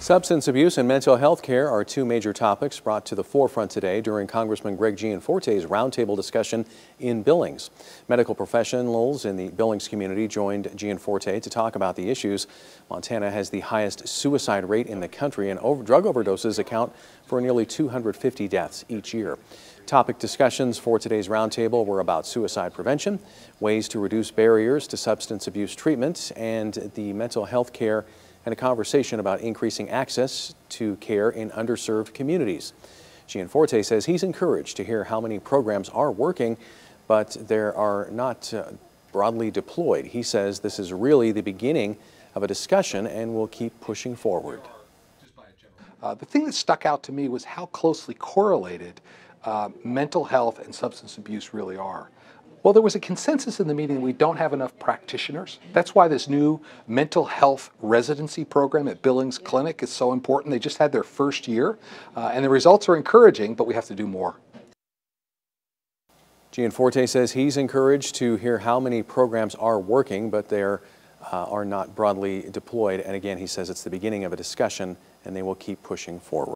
Substance abuse and mental health care are two major topics brought to the forefront today during Congressman Greg Gianforte's roundtable discussion in Billings. Medical professionals in the Billings community joined Gianforte to talk about the issues. Montana has the highest suicide rate in the country and over drug overdoses account for nearly 250 deaths each year. Topic discussions for today's roundtable were about suicide prevention, ways to reduce barriers to substance abuse treatment, and the mental health care and a conversation about increasing access to care in underserved communities. Gianforte says he's encouraged to hear how many programs are working, but there are not uh, broadly deployed. He says this is really the beginning of a discussion and will keep pushing forward. Uh, the thing that stuck out to me was how closely correlated uh, mental health and substance abuse really are. Well, there was a consensus in the meeting that we don't have enough practitioners. That's why this new mental health residency program at Billings Clinic is so important. They just had their first year, uh, and the results are encouraging, but we have to do more. Gianforte says he's encouraged to hear how many programs are working, but they uh, are not broadly deployed. And again, he says it's the beginning of a discussion, and they will keep pushing forward.